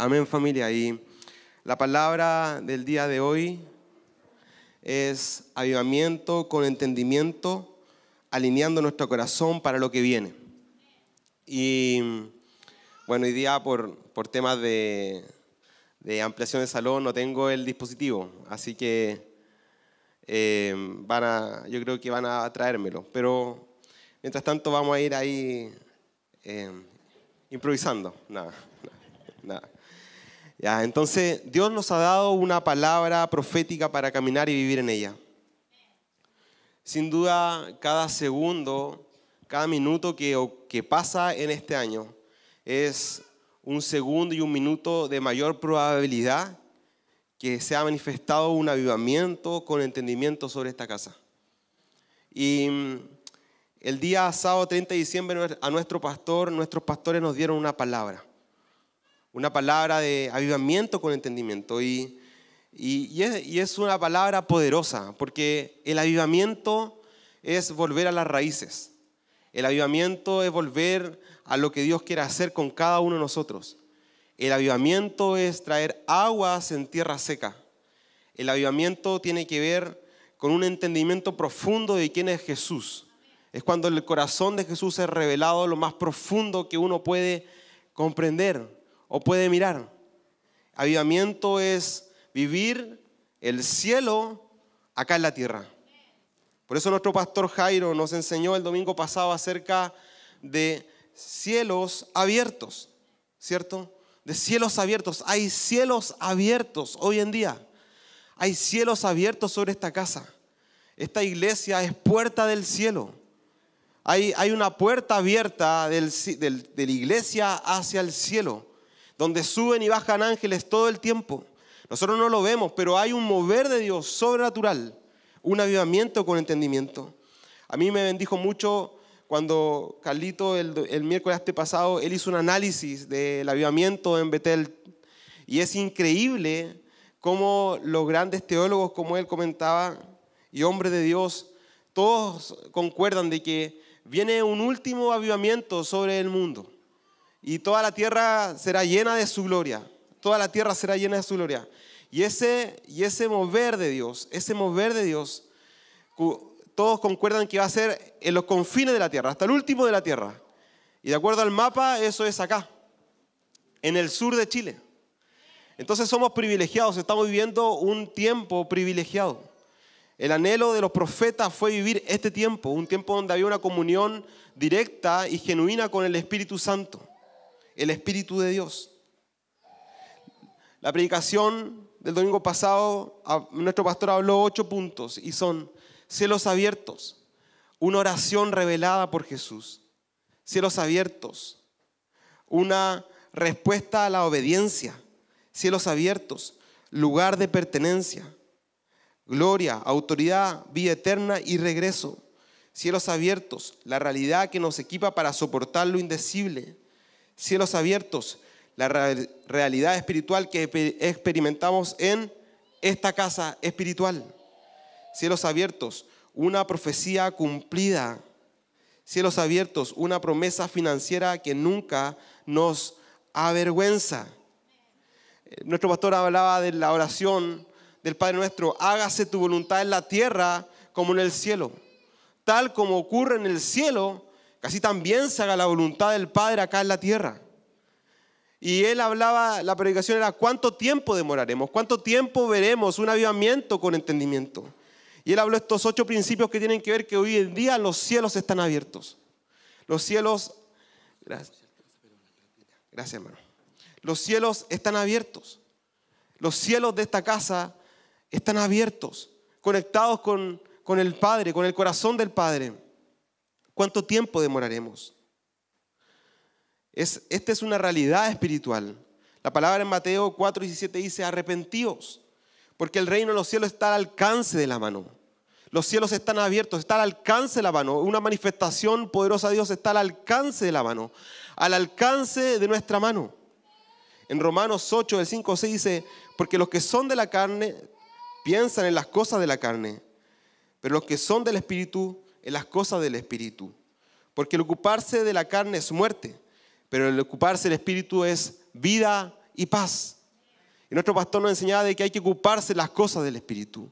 Amén familia. Y la palabra del día de hoy es avivamiento con entendimiento, alineando nuestro corazón para lo que viene. Y bueno, hoy día por, por temas de, ampliación de salón no tengo el dispositivo, así que eh, van a, yo creo que van a traérmelo. Pero mientras tanto vamos a ir ahí eh, improvisando. nada. nada entonces, Dios nos ha dado una palabra profética para caminar y vivir en ella. Sin duda, cada segundo, cada minuto que, que pasa en este año es un segundo y un minuto de mayor probabilidad que se ha manifestado un avivamiento con entendimiento sobre esta casa. Y mm, el día sábado 30 de diciembre a nuestro pastor, nuestros pastores nos dieron una palabra una palabra de avivamiento con entendimiento. Y, es, una palabra poderosa, porque el avivamiento es volver a las raíces. El avivamiento es volver a lo que Dios quiere hacer con cada uno de nosotros. El avivamiento es traer aguas en tierra seca. El avivamiento tiene que ver con un entendimiento profundo de quién es Jesús. Es cuando el corazón de Jesús es revelado lo más profundo que uno puede comprender o puede mirar. Avivamiento es vivir el cielo acá en la tierra. Por eso nuestro pastor Jairo nos enseñó el domingo pasado acerca de cielos abiertos, ¿cierto? De cielos abiertos. Hay cielos abiertos hoy en día. Hay cielos abiertos sobre esta casa. Esta iglesia es puerta del cielo. Hay, hay una puerta abierta de la iglesia hacia el cielo donde suben y bajan ángeles todo el tiempo. Nosotros no lo vemos, pero hay un mover de Dios sobrenatural, un avivamiento con entendimiento. A mí me bendijo mucho cuando Carlito el, miércoles este pasado, él hizo un análisis del avivamiento en Betel. Y es increíble cómo los grandes teólogos, como él comentaba, y hombres de Dios, todos concuerdan de que viene un último avivamiento sobre el mundo y toda la tierra será llena de su gloria. Toda la tierra será llena de su gloria. Y ese, y ese mover de Dios, ese mover de Dios, todos concuerdan que va a ser en los confines de la tierra, hasta el último de la tierra. Y de acuerdo al mapa, eso es acá, en el sur de Chile. Entonces somos privilegiados, estamos viviendo un tiempo privilegiado. El anhelo de los profetas fue vivir este tiempo, un tiempo donde había una comunión directa y genuina con el Espíritu Santo el Espíritu de Dios. La predicación del domingo pasado, nuestro pastor habló ocho puntos y son cielos abiertos, una oración revelada por Jesús, cielos abiertos, una respuesta a la obediencia, cielos abiertos, lugar de pertenencia, gloria, autoridad, vida eterna y regreso, cielos abiertos, la realidad que nos equipa para soportar lo indecible cielos abiertos, la realidad espiritual que experimentamos en esta casa espiritual. Cielos abiertos, una profecía cumplida. Cielos abiertos, una promesa financiera que nunca nos avergüenza. Eh, nuestro pastor hablaba de la oración del Padre nuestro, hágase tu voluntad en la tierra como en el cielo. Tal como ocurre en el cielo, Casi también se haga la voluntad del Padre acá en la tierra. Y él hablaba, la predicación era, ¿cuánto tiempo demoraremos? ¿Cuánto tiempo veremos un avivamiento con entendimiento? Y él habló estos ocho principios que tienen que ver que hoy en día los cielos están abiertos. Los cielos... Gracias, gracias hermano. Los cielos están abiertos. Los cielos de esta casa están abiertos, conectados con, con el Padre, con el corazón del Padre. ¿Cuánto tiempo demoraremos? Es, esta es una realidad espiritual. La palabra en Mateo 17 dice, arrepentíos, porque el reino de los cielos está al alcance de la mano. Los cielos están abiertos, está al alcance de la mano. Una manifestación poderosa de Dios está al alcance de la mano, al alcance de nuestra mano. En Romanos 8, 5 6 dice, porque los que son de la carne piensan en las cosas de la carne, pero los que son del Espíritu en las cosas del Espíritu. Porque el ocuparse de la carne es muerte, pero el ocuparse del Espíritu es vida y paz. Y nuestro pastor nos enseñaba de que hay que ocuparse las cosas del Espíritu.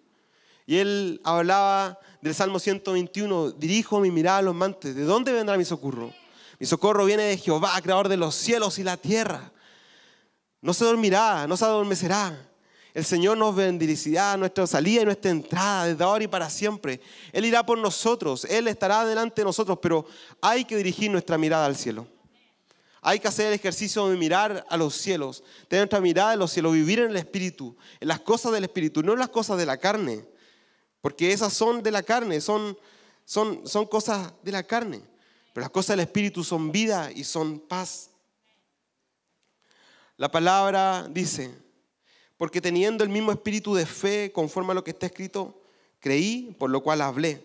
Y él hablaba del Salmo 121, dirijo mi mirada a los mantes, ¿de dónde vendrá mi socorro? Mi socorro viene de Jehová, creador de los cielos y la tierra. No se dormirá, no se adormecerá. El Señor nos bendecirá nuestra salida y nuestra entrada desde ahora y para siempre. Él irá por nosotros, Él estará delante de nosotros, pero hay que dirigir nuestra mirada al cielo. Hay que hacer el ejercicio de mirar a los cielos, tener nuestra mirada a los cielos, vivir en el Espíritu, en las cosas del Espíritu, no en las cosas de la carne, porque esas son de la carne, son, son, son cosas de la carne, pero las cosas del Espíritu son vida y son paz. La palabra dice, porque teniendo el mismo espíritu de fe, conforme a lo que está escrito, creí, por lo cual hablé.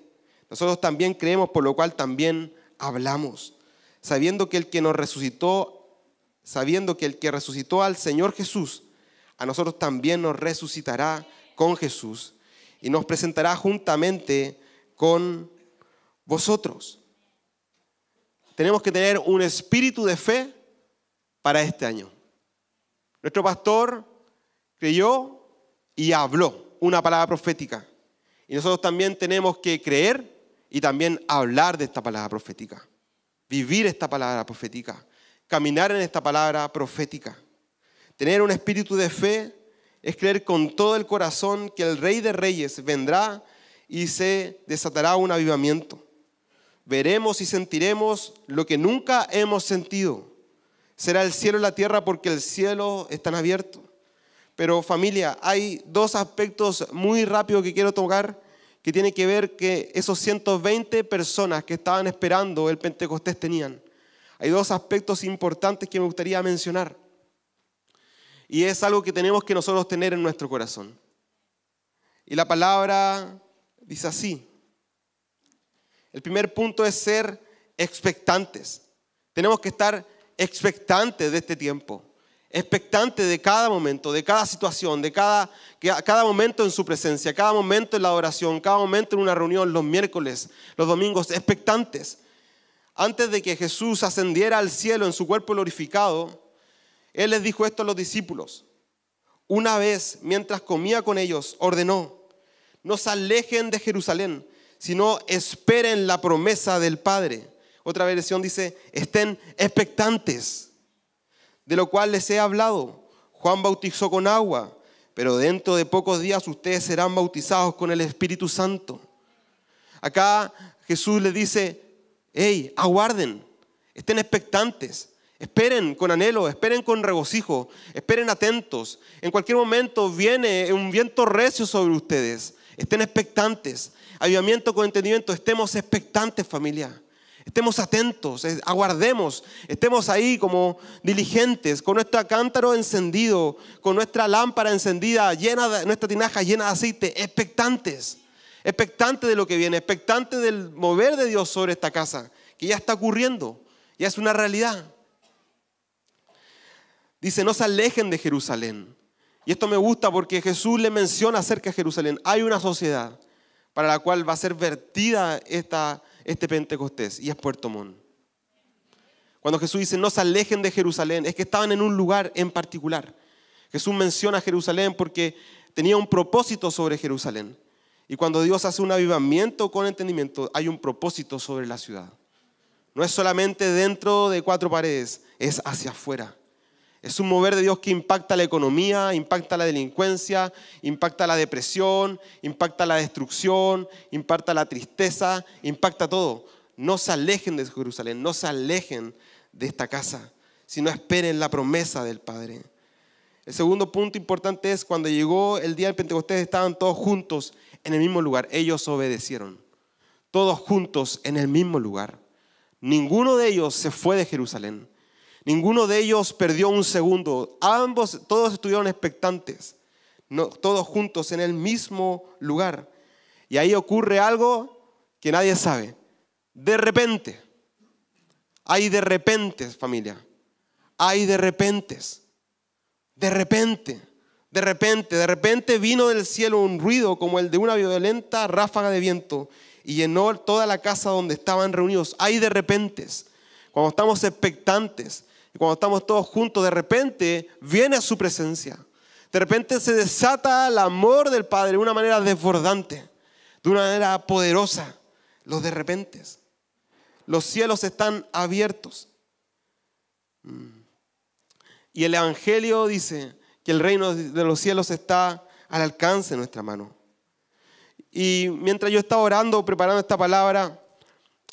Nosotros también creemos, por lo cual también hablamos, sabiendo que el que nos resucitó, sabiendo que el que resucitó al Señor Jesús, a nosotros también nos resucitará con Jesús y nos presentará juntamente con vosotros. Tenemos que tener un espíritu de fe para este año. Nuestro pastor creyó y habló una palabra profética. Y nosotros también tenemos que creer y también hablar de esta palabra profética, vivir esta palabra profética, caminar en esta palabra profética. Tener un espíritu de fe es creer con todo el corazón que el Rey de Reyes vendrá y se desatará un avivamiento. Veremos y sentiremos lo que nunca hemos sentido. Será el cielo y la tierra porque el cielo están abiertos pero familia, hay dos aspectos muy rápidos que quiero tocar que tiene que ver que esos 120 personas que estaban esperando el Pentecostés tenían. Hay dos aspectos importantes que me gustaría mencionar. Y es algo que tenemos que nosotros tener en nuestro corazón. Y la palabra dice así. El primer punto es ser expectantes. Tenemos que estar expectantes de este tiempo expectante de cada momento, de cada situación, de cada, cada momento en su presencia, cada momento en la oración, cada momento en una reunión, los miércoles, los domingos, expectantes. Antes de que Jesús ascendiera al cielo en su cuerpo glorificado, Él les dijo esto a los discípulos. Una vez, mientras comía con ellos, ordenó, no se alejen de Jerusalén, sino esperen la promesa del Padre. Otra versión dice, estén expectantes de lo cual les he hablado. Juan bautizó con agua, pero dentro de pocos días ustedes serán bautizados con el Espíritu Santo. Acá Jesús les dice, hey, aguarden, estén expectantes, esperen con anhelo, esperen con regocijo, esperen atentos. En cualquier momento viene un viento recio sobre ustedes, estén expectantes. Ayudamiento con entendimiento, estemos expectantes familia. Estemos atentos, eh, aguardemos, estemos ahí como diligentes, con nuestro cántaro encendido, con nuestra lámpara encendida, llena de, nuestra tinaja llena de aceite, expectantes, expectantes de lo que viene, expectantes del mover de Dios sobre esta casa, que ya está ocurriendo, ya es una realidad. Dice, no se alejen de Jerusalén. Y esto me gusta porque Jesús le menciona acerca de Jerusalén. Hay una sociedad para la cual va a ser vertida esta este Pentecostés y es Puerto Montt. Cuando Jesús dice no se alejen de Jerusalén, es que estaban en un lugar en particular. Jesús menciona Jerusalén porque tenía un propósito sobre Jerusalén. Y cuando Dios hace un avivamiento con entendimiento, hay un propósito sobre la ciudad. No es solamente dentro de cuatro paredes, es hacia afuera. Es un mover de Dios que impacta la economía, impacta la delincuencia, impacta la depresión, impacta la destrucción, impacta la tristeza, impacta todo. No se alejen de Jerusalén, no se alejen de esta casa, sino esperen la promesa del Padre. El segundo punto importante es cuando llegó el día del Pentecostés estaban todos juntos en el mismo lugar. Ellos obedecieron. Todos juntos en el mismo lugar. Ninguno de ellos se fue de Jerusalén. Ninguno de ellos perdió un segundo. Ambos, todos estuvieron expectantes, todos juntos en el mismo lugar. Y ahí ocurre algo que nadie sabe. De repente, hay de repente, familia. Hay de repente. De repente, de repente, de repente vino del cielo un ruido como el de una violenta ráfaga de viento y llenó toda la casa donde estaban reunidos. Hay de repente. cuando estamos expectantes, cuando estamos todos juntos, de repente viene a su presencia. De repente se desata el amor del Padre de una manera desbordante, de una manera poderosa. Los de repente. Los cielos están abiertos. Mm. Y el Evangelio dice que el reino de los cielos está al alcance de nuestra mano. Y mientras yo estaba orando, preparando esta palabra,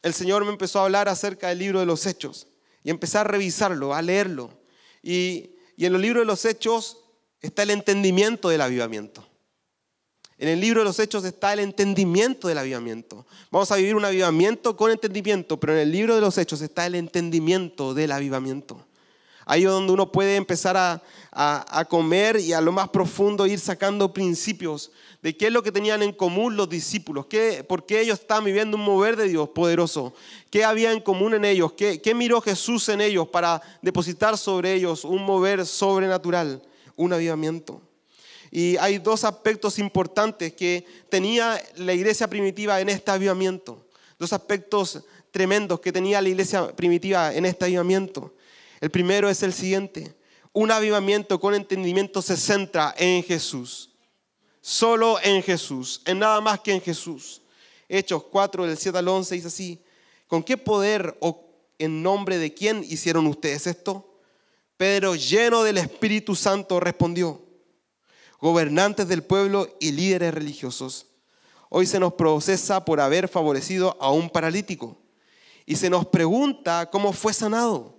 el Señor me empezó a hablar acerca del libro de los hechos y empezar a revisarlo, a leerlo. Y, en los libros de los hechos está el entendimiento del avivamiento. En el libro de los Hechos está el entendimiento del avivamiento. Vamos a vivir un avivamiento con entendimiento, pero en el libro de los Hechos está el entendimiento del avivamiento. Ahí es donde uno puede empezar a, a comer y a lo más profundo ir sacando principios de qué es lo que tenían en común los discípulos, por qué ellos estaban viviendo un mover de Dios poderoso, qué había en común en ellos, qué miró Jesús en ellos para depositar sobre ellos un mover sobrenatural, un avivamiento. Y hay dos aspectos importantes que tenía la iglesia primitiva en este avivamiento, dos aspectos tremendos que tenía la iglesia primitiva en este avivamiento. El primero es el siguiente, un avivamiento con entendimiento se centra en Jesús solo en Jesús, en nada más que en Jesús. Hechos 4, del 7 al 11 dice así, ¿con qué poder o en nombre de quién hicieron ustedes esto? Pedro, lleno del Espíritu Santo, respondió, gobernantes del pueblo y líderes religiosos, hoy se nos procesa por haber favorecido a un paralítico y se nos pregunta cómo fue sanado.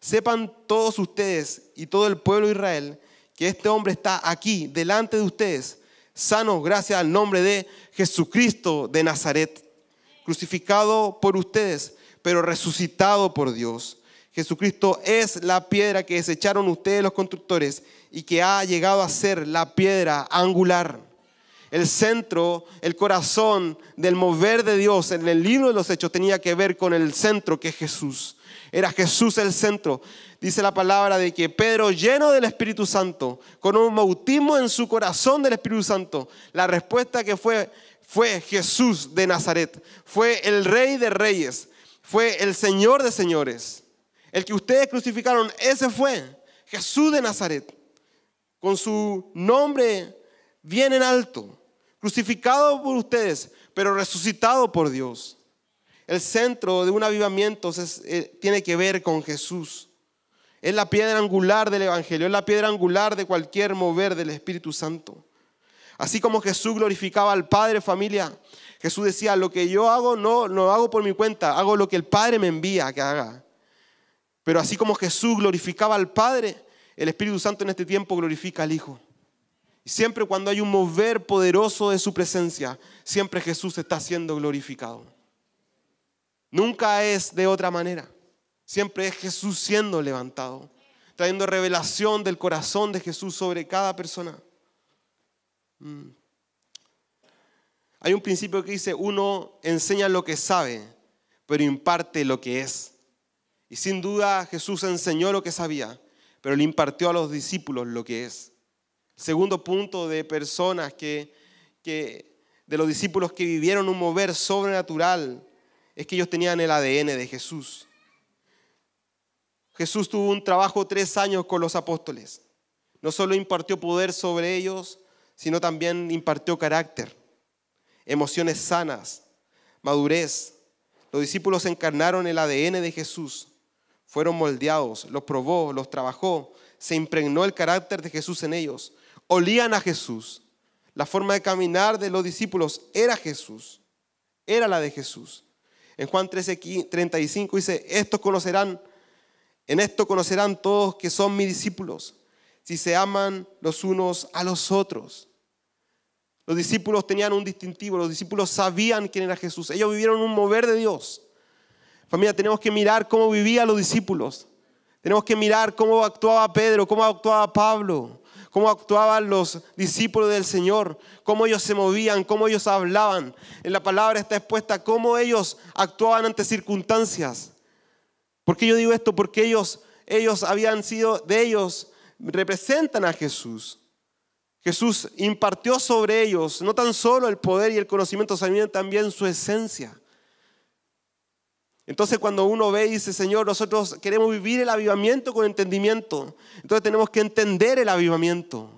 Sepan todos ustedes y todo el pueblo de Israel que este hombre está aquí delante de ustedes sanos gracias al nombre de Jesucristo de Nazaret, crucificado por ustedes, pero resucitado por Dios. Jesucristo es la piedra que desecharon ustedes los constructores y que ha llegado a ser la piedra angular, el centro, el corazón del mover de Dios en el libro de los Hechos tenía que ver con el centro que es Jesús. Era Jesús el centro dice la palabra de que Pedro, lleno del Espíritu Santo, con un bautismo en su corazón del Espíritu Santo, la respuesta que fue fue Jesús de Nazaret, fue el rey de reyes, fue el señor de señores. El que ustedes crucificaron, ese fue Jesús de Nazaret. Con su nombre bien en alto, crucificado por ustedes, pero resucitado por Dios. El centro de un avivamiento eh, tiene que ver con Jesús. Es la piedra angular del Evangelio, es la piedra angular de cualquier mover del Espíritu Santo. Así como Jesús glorificaba al Padre, familia, Jesús decía, lo que yo hago no lo hago por mi cuenta, hago lo que el Padre me envía que haga. Pero así como Jesús glorificaba al Padre, el Espíritu Santo en este tiempo glorifica al Hijo. Y siempre cuando hay un mover poderoso de su presencia, siempre Jesús está siendo glorificado. Nunca es de otra manera siempre es Jesús siendo levantado, trayendo revelación del corazón de Jesús sobre cada persona. Mm. Hay un principio que dice, uno enseña lo que sabe, pero imparte lo que es. Y sin duda Jesús enseñó lo que sabía, pero le impartió a los discípulos lo que es. Segundo punto de personas que, que de los discípulos que vivieron un mover sobrenatural, es que ellos tenían el ADN de Jesús. Jesús tuvo un trabajo tres años con los apóstoles. No solo impartió poder sobre ellos, sino también impartió carácter, emociones sanas, madurez. Los discípulos encarnaron el ADN de Jesús, fueron moldeados, los probó, los trabajó, se impregnó el carácter de Jesús en ellos, olían a Jesús. La forma de caminar de los discípulos era Jesús, era la de Jesús. En Juan 13, dice, estos conocerán en esto conocerán todos que son mis discípulos, si se aman los unos a los otros. Los discípulos tenían un distintivo, los discípulos sabían quién era Jesús, ellos vivieron un mover de Dios. Familia, tenemos que mirar cómo vivían los discípulos, tenemos que mirar cómo actuaba Pedro, cómo actuaba Pablo, cómo actuaban los discípulos del Señor, cómo ellos se movían, cómo ellos hablaban. En la palabra está expuesta cómo ellos actuaban ante circunstancias, ¿Por qué yo digo esto? Porque ellos, ellos habían sido, de ellos representan a Jesús. Jesús impartió sobre ellos no tan solo el poder y el conocimiento, sino también su esencia. Entonces cuando uno ve y dice, Señor, nosotros queremos vivir el avivamiento con entendimiento, entonces tenemos que entender el avivamiento.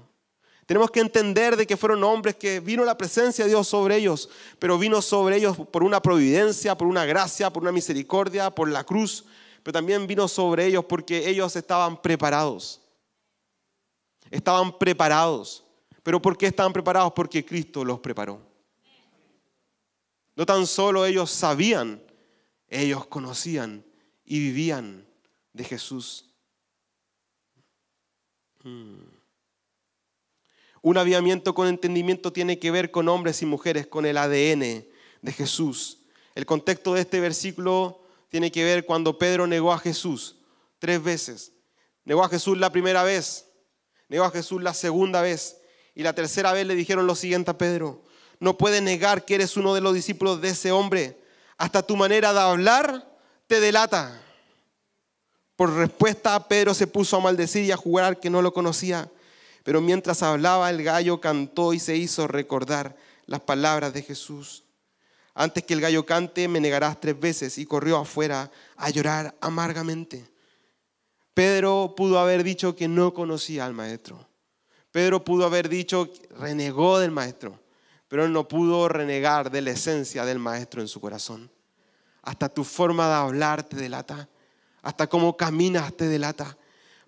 Tenemos que entender de que fueron hombres que vino la presencia de Dios sobre ellos, pero vino sobre ellos por una providencia, por una gracia, por una misericordia, por la cruz, pero también vino sobre ellos porque ellos estaban preparados. Estaban preparados. ¿Pero por qué estaban preparados? Porque Cristo los preparó. No tan solo ellos sabían, ellos conocían y vivían de Jesús. Hmm. Un aviamiento con entendimiento tiene que ver con hombres y mujeres, con el ADN de Jesús. El contexto de este versículo tiene que ver cuando Pedro negó a Jesús tres veces. Negó a Jesús la primera vez, negó a Jesús la segunda vez y la tercera vez le dijeron lo siguiente a Pedro, no puedes negar que eres uno de los discípulos de ese hombre, hasta tu manera de hablar te delata. Por respuesta Pedro se puso a maldecir y a jurar que no lo conocía, pero mientras hablaba el gallo cantó y se hizo recordar las palabras de Jesús. Antes que el gallo cante, me negarás tres veces. Y corrió afuera a llorar amargamente. Pedro pudo haber dicho que no conocía al maestro. Pedro pudo haber dicho, renegó del maestro. Pero él no pudo renegar de la esencia del maestro en su corazón. Hasta tu forma de hablar te delata. Hasta cómo caminas te delata.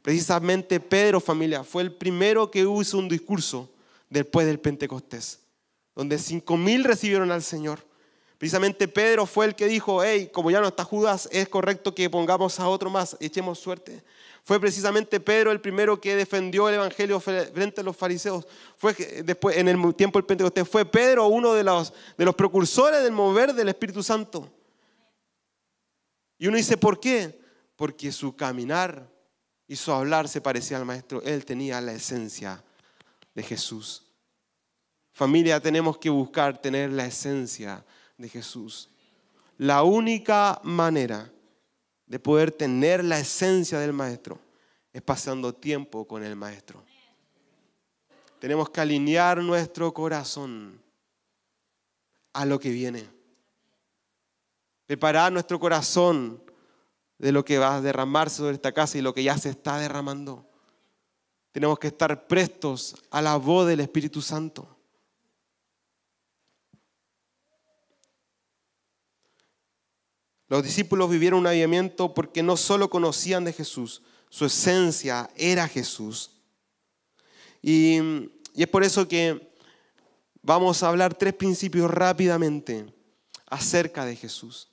Precisamente Pedro, familia, fue el primero que hizo un discurso después del Pentecostés, donde cinco mil recibieron al Señor Precisamente Pedro fue el que dijo, hey, como ya no está Judas, es correcto que pongamos a otro más, echemos suerte. Fue precisamente Pedro el primero que defendió el Evangelio frente a los fariseos. Fue eh, después, en el tiempo del Pentecostés, fue Pedro uno de los, de los precursores del mover del Espíritu Santo. Y uno dice, ¿por qué? Porque su caminar y su hablar se parecía al Maestro. Él tenía la esencia de Jesús. Familia, tenemos que buscar tener la esencia de Jesús. La única manera de poder tener la esencia del Maestro es pasando tiempo con el Maestro. Tenemos que alinear nuestro corazón a lo que viene. Preparar nuestro corazón de lo que va a derramarse sobre esta casa y lo que ya se está derramando. Tenemos que estar prestos a la voz del Espíritu Santo. Los discípulos vivieron un avivamiento porque no solo conocían de Jesús, su esencia era Jesús. Y, es por eso que vamos a hablar tres principios rápidamente acerca de Jesús.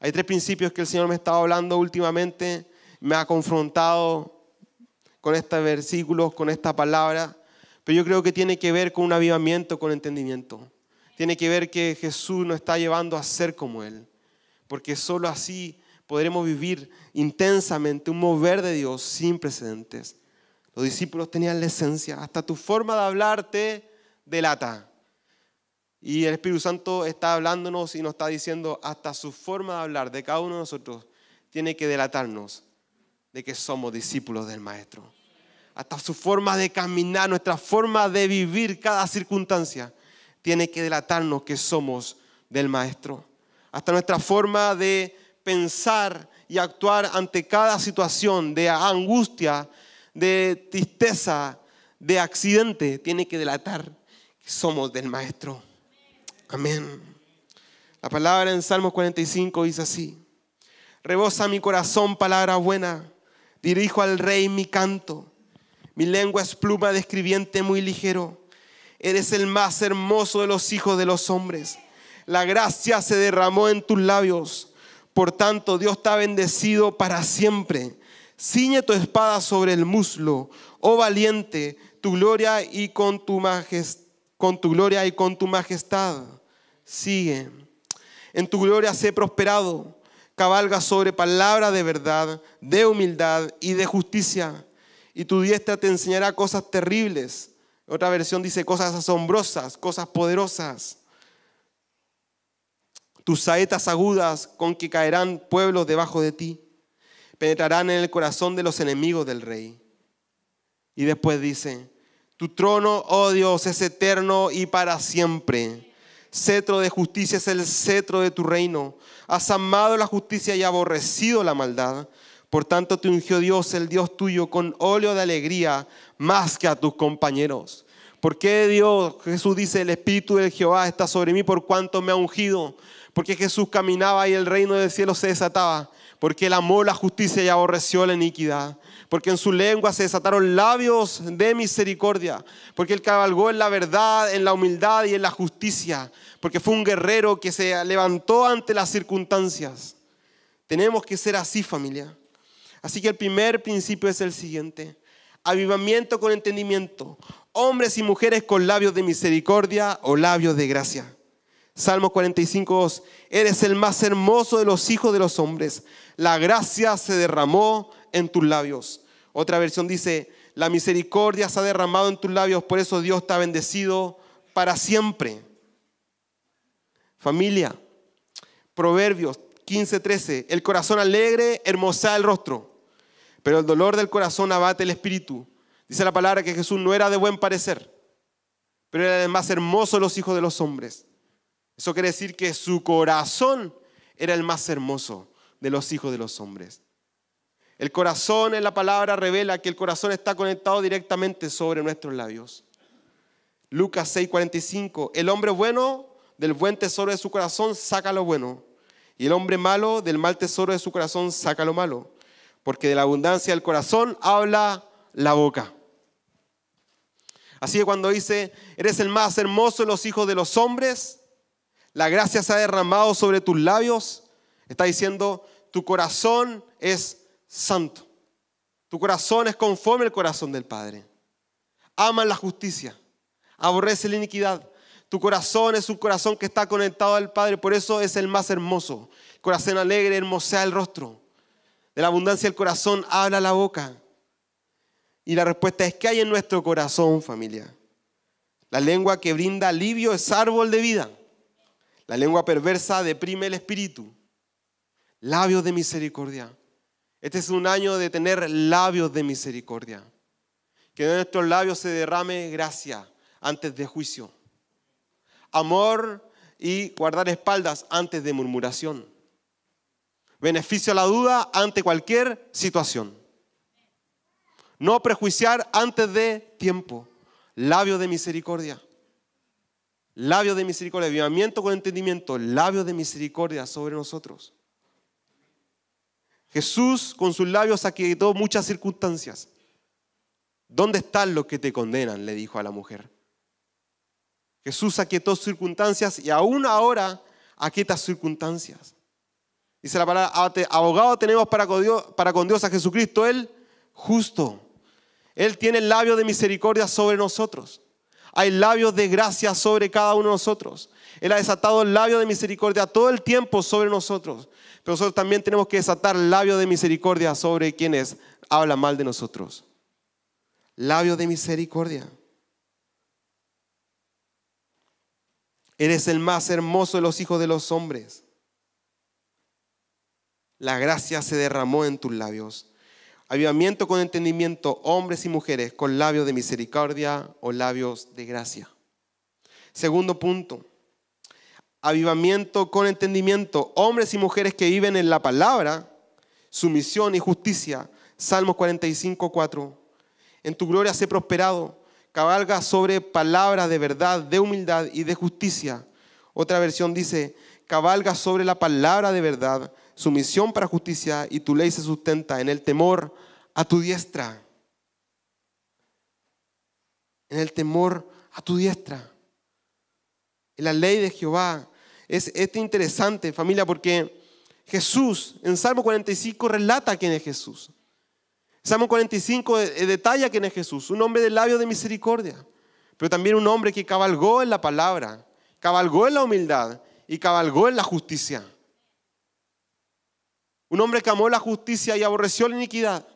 Hay tres principios que el Señor me ha estado hablando últimamente, me ha confrontado con estos versículos, con esta palabra, pero yo creo que tiene que ver con un avivamiento, con entendimiento. Tiene que ver que Jesús nos está llevando a ser como Él porque solo así podremos vivir intensamente un mover de Dios sin precedentes. Los discípulos tenían la esencia, hasta tu forma de hablarte delata. Y el Espíritu Santo está hablándonos y nos está diciendo, hasta su forma de hablar de cada uno de nosotros tiene que delatarnos de que somos discípulos del Maestro. Hasta su forma de caminar, nuestra forma de vivir cada circunstancia, tiene que delatarnos que somos del Maestro hasta nuestra forma de pensar y actuar ante cada situación de angustia, de tristeza, de accidente, tiene que delatar que somos del Maestro. Amén. La palabra en Salmos 45 dice así, rebosa mi corazón palabra buena, dirijo al Rey mi canto, mi lengua es pluma de escribiente muy ligero, eres el más hermoso de los hijos de los hombres. La gracia se derramó en tus labios. Por tanto, Dios está bendecido para siempre. Ciñe tu espada sobre el muslo, oh valiente, tu gloria y con tu majestad, con tu gloria y con tu majestad. Sigue. En tu gloria sé prosperado. Cabalga sobre palabra de verdad, de humildad y de justicia. Y tu diestra te enseñará cosas terribles. Otra versión dice cosas asombrosas, cosas poderosas tus saetas agudas con que caerán pueblos debajo de ti, penetrarán en el corazón de los enemigos del rey. Y después dice, tu trono, oh Dios, es eterno y para siempre. Cetro de justicia es el cetro de tu reino. Has amado la justicia y aborrecido la maldad. Por tanto te ungió Dios, el Dios tuyo, con óleo de alegría más que a tus compañeros. ¿Por qué Dios, Jesús dice, el Espíritu de Jehová está sobre mí por cuanto me ha ungido porque Jesús caminaba y el reino del cielo se desataba, porque él amó la justicia y aborreció la iniquidad, porque en su lengua se desataron labios de misericordia, porque él cabalgó en la verdad, en la humildad y en la justicia, porque fue un guerrero que se levantó ante las circunstancias. Tenemos que ser así, familia. Así que el primer principio es el siguiente. Avivamiento con entendimiento. Hombres y mujeres con labios de misericordia o labios de gracia. Salmo 45.2. Eres el más hermoso de los hijos de los hombres. La gracia se derramó en tus labios. Otra versión dice, la misericordia se ha derramado en tus labios, por eso Dios te ha bendecido para siempre. Familia, Proverbios 15:13, el corazón alegre hermosa el rostro, pero el dolor del corazón abate el espíritu. Dice la palabra que Jesús no era de buen parecer, pero era el más hermoso de los hijos de los hombres. Eso quiere decir que su corazón era el más hermoso de los hijos de los hombres. El corazón en la palabra revela que el corazón está conectado directamente sobre nuestros labios. Lucas 6:45, el hombre bueno del buen tesoro de su corazón saca lo bueno, y el hombre malo del mal tesoro de su corazón saca lo malo, porque de la abundancia del corazón habla la boca. Así que cuando dice, eres el más hermoso de los hijos de los hombres, la gracia se ha derramado sobre tus labios, está diciendo, tu corazón es santo. Tu corazón es conforme al corazón del Padre. Ama la justicia, aborrece la iniquidad. Tu corazón es un corazón que está conectado al Padre, por eso es el más hermoso. Corazón alegre, hermosea el rostro. De la abundancia del corazón habla la boca. Y la respuesta es que hay en nuestro corazón, familia. La lengua que brinda alivio es árbol de vida la lengua perversa deprime el espíritu. Labios de misericordia. Este es un año de tener labios de misericordia. Que de nuestros labios se derrame gracia antes de juicio. Amor y guardar espaldas antes de murmuración. Beneficio a la duda ante cualquier situación. No prejuiciar antes de tiempo. Labios de misericordia labios de misericordia, avivamiento con entendimiento, labios de misericordia sobre nosotros. Jesús con sus labios aquietó muchas circunstancias. ¿Dónde están los que te condenan? le dijo a la mujer. Jesús aquietó circunstancias y aún ahora aquieta circunstancias. Dice la palabra, abogado ah, tenemos para con Dios, para con Dios a Jesucristo, Él justo. Él tiene labios labio de misericordia sobre nosotros hay labios de gracia sobre cada uno de nosotros. Él ha desatado el labio de misericordia todo el tiempo sobre nosotros. Pero nosotros también tenemos que desatar labios de misericordia sobre quienes hablan mal de nosotros. Labio de misericordia. Eres el más hermoso de los hijos de los hombres. La gracia se derramó en tus labios. Avivamiento con entendimiento, hombres y mujeres, con labios de misericordia o labios de gracia. Segundo punto, avivamiento con entendimiento, hombres y mujeres que viven en la palabra, sumisión y justicia. Salmos 45, 4. En tu gloria sé prosperado, cabalga sobre palabras de verdad, de humildad y de justicia. Otra versión dice, cabalga sobre la palabra de verdad, sumisión para justicia y tu ley se sustenta en el temor a tu diestra. En el temor a tu diestra. En la ley de Jehová. Es interesante, familia, porque Jesús en Salmo 45 relata quién es Jesús. Salmo 45 eh, eh, detalla quién es Jesús, un hombre de labios de misericordia, pero también un hombre que cabalgó en la palabra, cabalgó en la humildad y cabalgó en la justicia. Un hombre que amó la justicia y aborreció la iniquidad.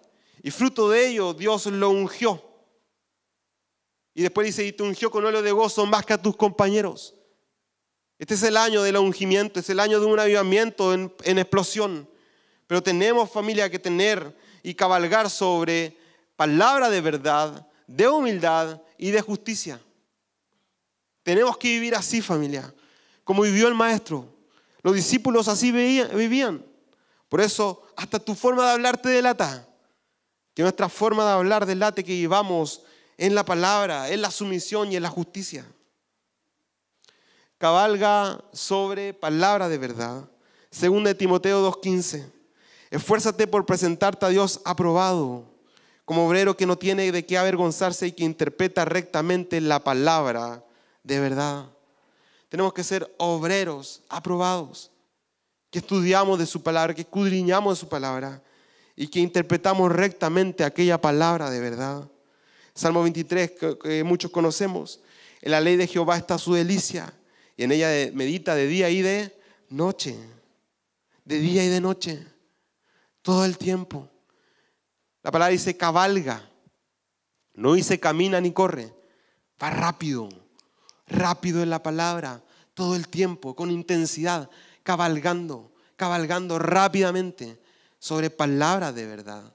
Y fruto de ello Dios lo ungió. Y después dice, y te ungió con óleo de gozo más que a tus compañeros. Este es el año del ungimiento, es el año de un avivamiento en, explosión. Pero tenemos familia que tener y cabalgar sobre palabra de verdad, de humildad y de justicia. Tenemos que vivir así familia, como vivió el maestro. Los discípulos así vivían. Por eso, hasta tu forma de hablar te delata. Que nuestra forma de hablar delate que llevamos en la palabra, en la sumisión y en la justicia. Cabalga sobre palabra de verdad. Segunda de Timoteo 2.15. Esfuérzate por presentarte a Dios aprobado, como obrero que no tiene de qué avergonzarse y que interpreta rectamente la palabra de verdad. Tenemos que ser obreros aprobados que estudiamos de su palabra, que escudriñamos de su palabra y que interpretamos rectamente aquella palabra de verdad. Salmo 23, que, muchos conocemos, en la ley de Jehová está su delicia y en ella medita de día y de noche, de día y de noche, todo el tiempo. La palabra dice cabalga, no dice camina ni corre, va rápido, rápido en la palabra, todo el tiempo, con intensidad, cabalgando, cabalgando rápidamente sobre palabras de verdad.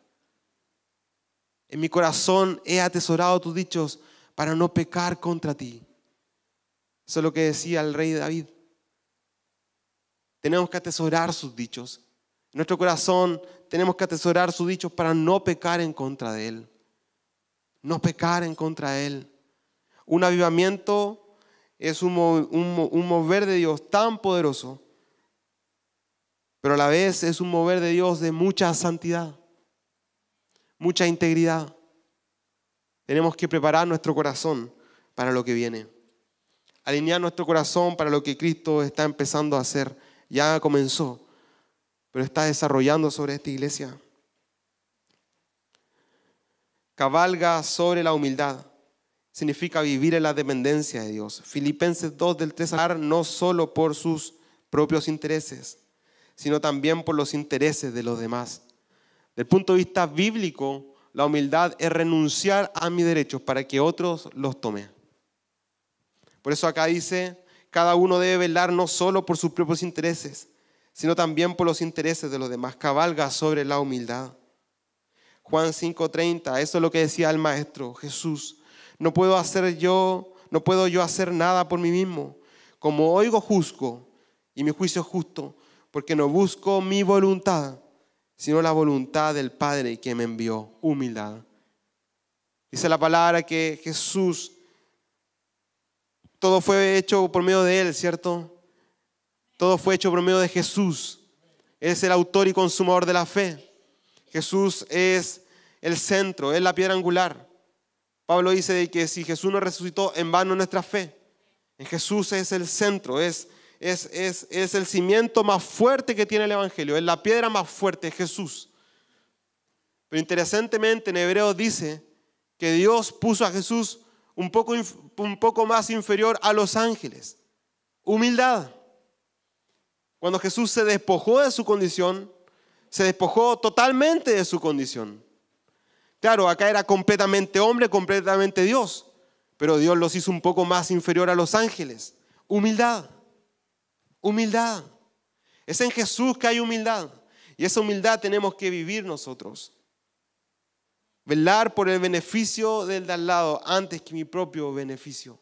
En mi corazón he atesorado tus dichos para no pecar contra ti. Eso es lo que decía el rey David. Tenemos que atesorar sus dichos. En nuestro corazón tenemos que atesorar sus dichos para no pecar en contra de Él. No pecar en contra de Él. Un avivamiento es un mover de Dios tan poderoso pero a la vez es un mover de Dios de mucha santidad, mucha integridad. Tenemos que preparar nuestro corazón para lo que viene, alinear nuestro corazón para lo que Cristo está empezando a hacer. Ya comenzó, pero está desarrollando sobre esta iglesia. Cabalga sobre la humildad significa vivir en la dependencia de Dios. Filipenses 2 del 3 no solo por sus propios intereses, sino también por los intereses de los demás. Del punto de vista bíblico, la humildad es renunciar a mis derechos para que otros los tomen. Por eso acá dice, cada uno debe velar no solo por sus propios intereses, sino también por los intereses de los demás. Cabalga sobre la humildad. Juan 5:30, eso es lo que decía el maestro Jesús. No puedo hacer yo, no puedo yo hacer nada por mí mismo. Como oigo juzgo y mi juicio es justo, porque no busco mi voluntad, sino la voluntad del Padre que me envió, humildad. Dice la palabra que Jesús, todo fue hecho por medio de Él, ¿cierto? Todo fue hecho por medio de Jesús. es el autor y consumador de la fe. Jesús es el centro, es la piedra angular. Pablo dice que si Jesús no resucitó, en vano nuestra fe. En Jesús es el centro, es es, el cimiento más fuerte que tiene el Evangelio, es la piedra más fuerte, Jesús. Pero interesantemente en Hebreo dice que Dios puso a Jesús un poco, un poco más inferior a los ángeles. Humildad. Cuando Jesús se despojó de su condición, se despojó totalmente de su condición. Claro, acá era completamente hombre, completamente Dios, pero Dios los hizo un poco más inferior a los ángeles. Humildad humildad. Es en Jesús que hay humildad. Y esa humildad tenemos que vivir nosotros. Velar por el beneficio del de al lado antes que mi propio beneficio.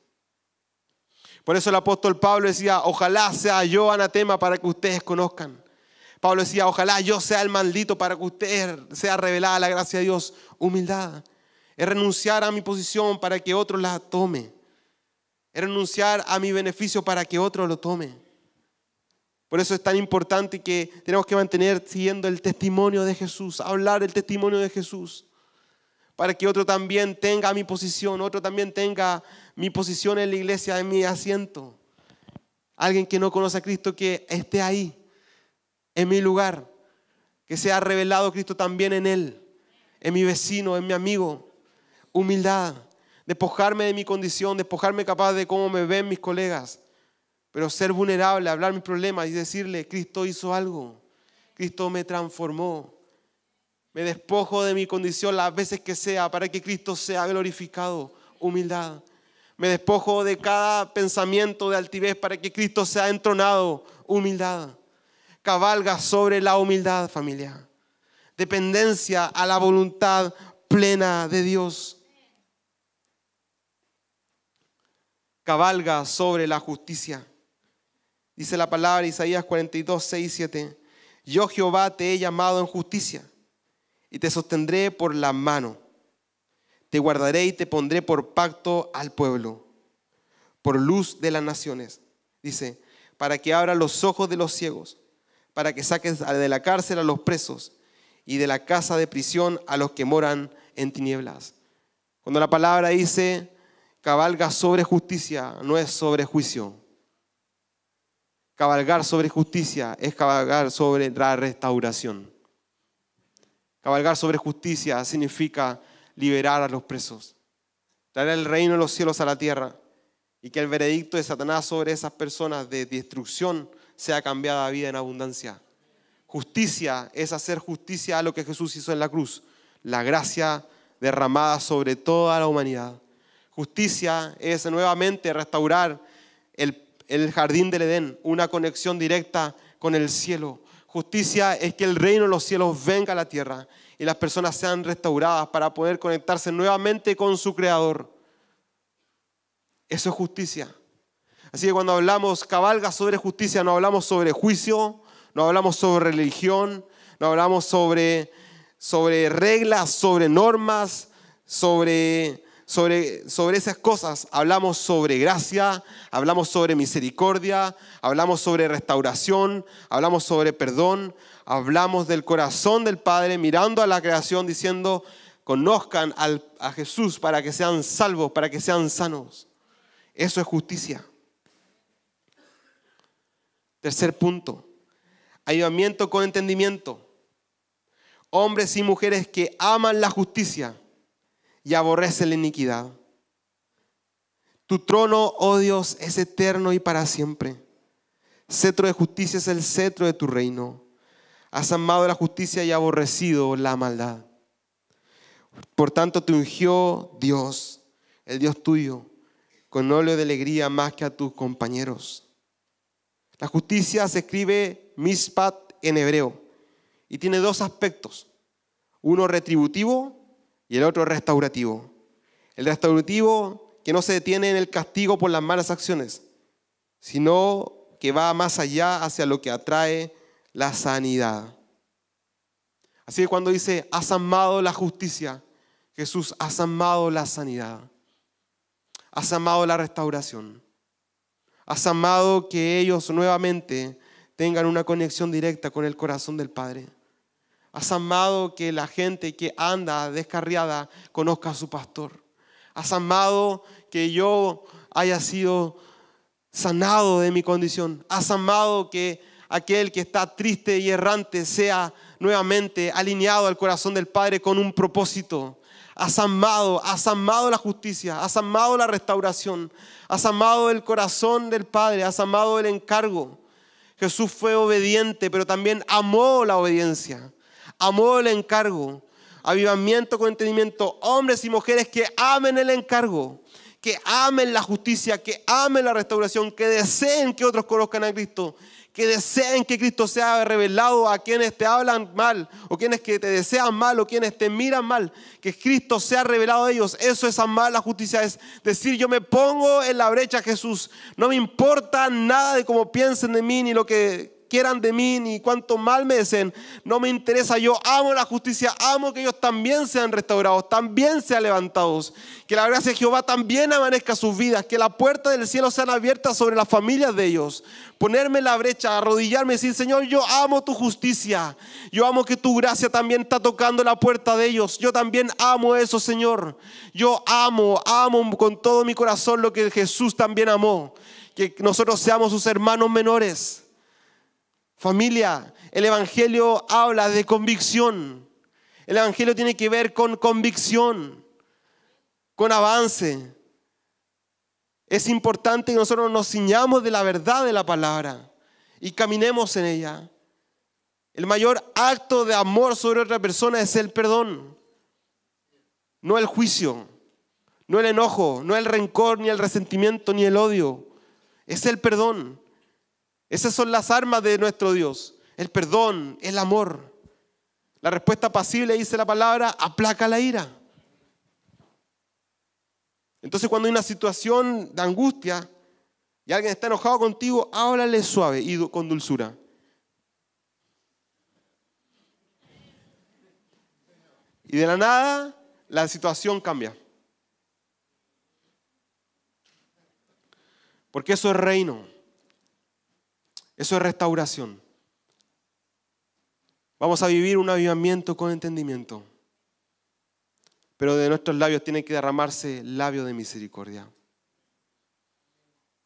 Por eso el apóstol Pablo decía, ojalá sea yo anatema para que ustedes conozcan. Pablo decía, ojalá yo sea el maldito para que ustedes sea revelada la gracia de Dios. Humildad. Es renunciar a mi posición para que otro la tome. Es renunciar a mi beneficio para que otro lo tome. Por eso es tan importante que tenemos que mantener siguiendo el testimonio de Jesús, hablar el testimonio de Jesús, para que otro también tenga mi posición, otro también tenga mi posición en la iglesia, en mi asiento. Alguien que no conoce a Cristo, que esté ahí, en mi lugar, que sea revelado Cristo también en él, en mi vecino, en mi amigo. Humildad, despojarme de mi condición, despojarme capaz de cómo me ven mis colegas, pero ser vulnerable, hablar mis problemas y decirle, Cristo hizo algo, Cristo me transformó. Me despojo de mi condición las veces que sea para que Cristo sea glorificado. Humildad. Me despojo de cada pensamiento de altivez para que Cristo sea entronado. Humildad. Cabalga sobre la humildad, familia. Dependencia a la voluntad plena de Dios. Cabalga sobre la justicia. Dice la palabra Isaías 42, 6 y 7. Yo Jehová te he llamado en justicia y te sostendré por la mano. Te guardaré y te pondré por pacto al pueblo, por luz de las naciones. Dice, para que abra los ojos de los ciegos, para que saques de la cárcel a los presos y de la casa de prisión a los que moran en tinieblas. Cuando la palabra dice, cabalga sobre justicia, no es sobre juicio. Cabalgar sobre justicia es cabalgar sobre la restauración. Cabalgar sobre justicia significa liberar a los presos, traer el reino de los cielos a la tierra y que el veredicto de Satanás sobre esas personas de destrucción sea cambiada a vida en abundancia. Justicia es hacer justicia a lo que Jesús hizo en la cruz, la gracia derramada sobre toda la humanidad. Justicia es nuevamente restaurar el el jardín del Edén, una conexión directa con el cielo. Justicia es que el reino de los cielos venga a la tierra y las personas sean restauradas para poder conectarse nuevamente con su Creador. Eso es justicia. Así que cuando hablamos cabalga sobre justicia, no hablamos sobre juicio, no hablamos sobre religión, no hablamos sobre, sobre reglas, sobre normas, sobre sobre, sobre esas cosas. Hablamos sobre gracia, hablamos sobre misericordia, hablamos sobre restauración, hablamos sobre perdón, hablamos del corazón del Padre mirando a la creación diciendo, conozcan a Jesús para que sean salvos, para que sean sanos. Eso es justicia. Tercer punto, ayudamiento con entendimiento. Hombres y mujeres que aman la justicia y aborrece la iniquidad. Tu trono, oh Dios, es eterno y para siempre. Cetro de justicia es el cetro de tu reino. Has amado la justicia y aborrecido la maldad. Por tanto, te ungió Dios, el Dios tuyo, con óleo de alegría más que a tus compañeros. La justicia se escribe mispat en hebreo y tiene dos aspectos, uno retributivo y el otro restaurativo. El restaurativo que no se detiene en el castigo por las malas acciones, sino que va más allá hacia lo que atrae la sanidad. Así que cuando dice, has amado la justicia, Jesús, has amado la sanidad, has amado la restauración, has amado que ellos nuevamente tengan una conexión directa con el corazón del Padre. Has amado que la gente que anda descarriada conozca a su pastor. Has amado que yo haya sido sanado de mi condición. Has amado que aquel que está triste y errante sea nuevamente alineado al corazón del Padre con un propósito. Has amado, has amado la justicia, has amado la restauración, has amado el corazón del Padre, has amado el encargo. Jesús fue obediente, pero también amó la obediencia. Amor el encargo, avivamiento con entendimiento, hombres y mujeres que amen el encargo, que amen la justicia, que amen la restauración, que deseen que otros conozcan a Cristo, que deseen que Cristo sea revelado a quienes te hablan mal, o quienes te desean mal, o quienes te miran mal, que Cristo sea revelado a ellos. Eso es amar la justicia, es decir, yo me pongo en la brecha, Jesús. No me importa nada de cómo piensen de mí, ni lo que quieran de mí ni cuánto mal me deseen. No me interesa, yo amo la justicia, amo que ellos también sean restaurados, también sean levantados. Que la gracia de Jehová también amanezca sus vidas, que la puerta del cielo sea abierta sobre las familias de ellos. Ponerme en la brecha, arrodillarme y decir, Señor, yo amo tu justicia, yo amo que tu gracia también está tocando la puerta de ellos. Yo también amo eso, Señor. Yo amo, amo con todo mi corazón lo que Jesús también amó que nosotros seamos sus hermanos menores, Familia, el Evangelio habla de convicción. El Evangelio tiene que ver con convicción, con avance. Es importante que nosotros nos ciñamos de la verdad de la palabra y caminemos en ella. El mayor acto de amor sobre otra persona es el perdón, no el juicio, no el enojo, no el rencor, ni el resentimiento, ni el odio. Es el perdón. Esas son las armas de nuestro Dios, el perdón, el amor. La respuesta pasible, dice la palabra, aplaca la ira. Entonces cuando hay una situación de angustia y alguien está enojado contigo, háblale suave y con dulzura. Y de la nada la situación cambia. Porque eso es reino. Eso es restauración. Vamos a vivir un avivamiento con entendimiento. Pero de nuestros labios tiene que derramarse labio de misericordia.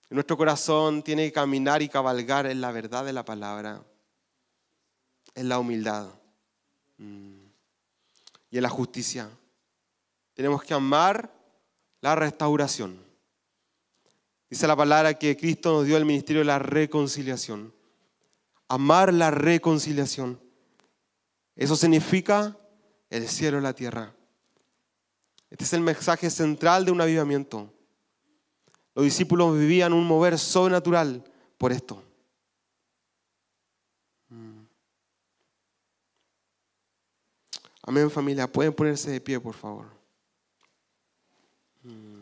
Nuestro corazón tiene que caminar y cabalgar en la verdad de la palabra, en la humildad mm, y en la justicia. Tenemos que amar la restauración. Dice la palabra que Cristo nos dio el ministerio de la reconciliación. Amar la reconciliación. Eso significa el cielo y la tierra. Este es el mensaje central de un avivamiento. Los discípulos vivían un mover sobrenatural por esto. Mm. Amén familia, pueden ponerse de pie por favor. Mm.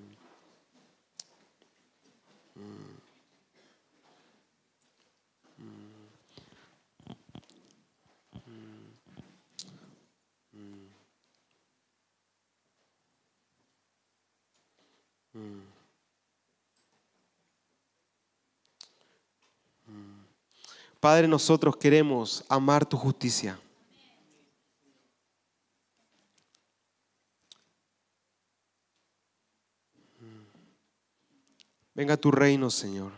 Padre, nosotros queremos amar tu justicia. Venga tu reino, Señor.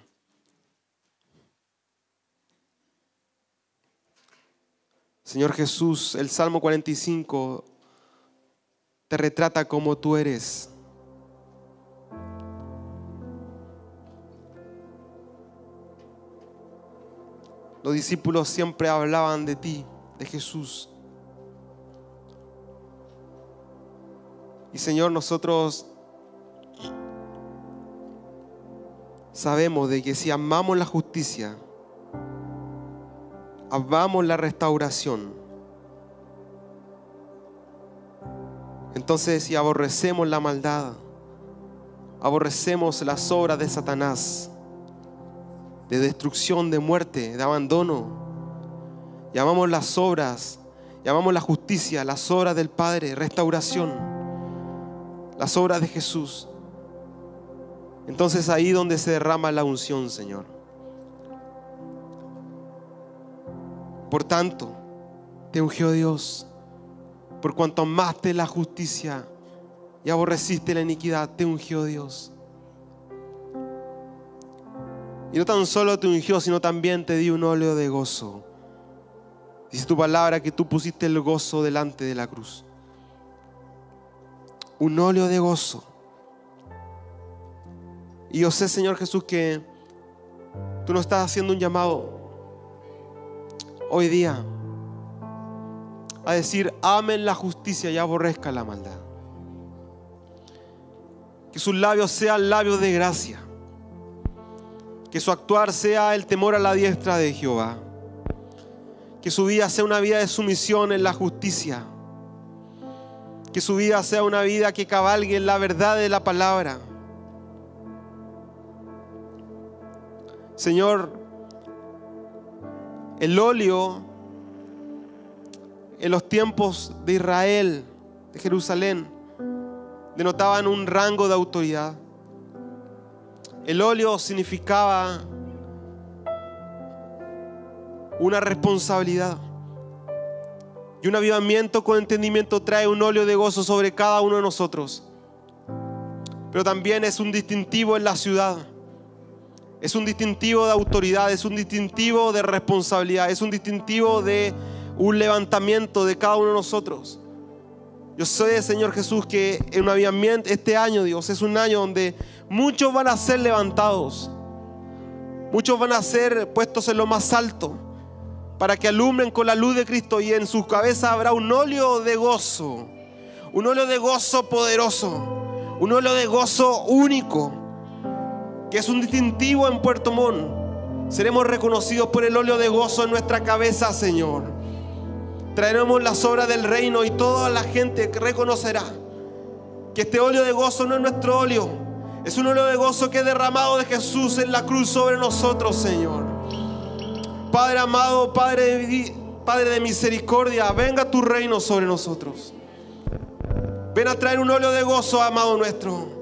Señor Jesús, el Salmo 45 te retrata como tú eres. Los discípulos siempre hablaban de ti, de Jesús. Y Señor, nosotros sabemos de que si amamos la justicia, amamos la restauración, entonces si aborrecemos la maldad, aborrecemos las obras de Satanás, de destrucción, de muerte, de abandono. Llamamos las obras, llamamos la justicia, las obras del Padre, restauración, las obras de Jesús. Entonces ahí donde se derrama la unción, Señor. Por tanto, te ungió Dios, por cuanto amaste la justicia y aborreciste la iniquidad, te ungió Dios. Y no tan solo te ungió, sino también te di un óleo de gozo. Dice tu palabra que tú pusiste el gozo delante de la cruz. Un óleo de gozo. Y yo sé, Señor Jesús, que tú no estás haciendo un llamado hoy día a decir, amen la justicia y aborrezca la maldad. Que sus labios sean labios de gracia. Que su actuar sea el temor a la diestra de Jehová. Que su vida sea una vida de sumisión en la justicia. Que su vida sea una vida que cabalgue en la verdad de la palabra. Señor, el óleo en los tiempos de Israel, de Jerusalén, denotaban un rango de autoridad. El óleo significaba una responsabilidad. Y un avivamiento con entendimiento trae un óleo de gozo sobre cada uno de nosotros. Pero también es un distintivo en la ciudad. Es un distintivo de autoridad, es un distintivo de responsabilidad, es un distintivo de un levantamiento de cada uno de nosotros. Yo sé, Señor Jesús, que en este año, Dios, es un año donde muchos van a ser levantados. Muchos van a ser puestos en lo más alto para que alumbren con la luz de Cristo y en sus cabezas habrá un óleo de gozo, un óleo de gozo poderoso, un óleo de gozo único, que es un distintivo en Puerto Montt. Seremos reconocidos por el óleo de gozo en nuestra cabeza, Señor traeremos las obras del reino y toda la gente reconocerá que este óleo de gozo no es nuestro óleo, es un óleo de gozo que es derramado de Jesús en la cruz sobre nosotros, Señor. Padre amado, Padre de, Padre de misericordia, venga tu reino sobre nosotros. Ven a traer un óleo de gozo, amado nuestro.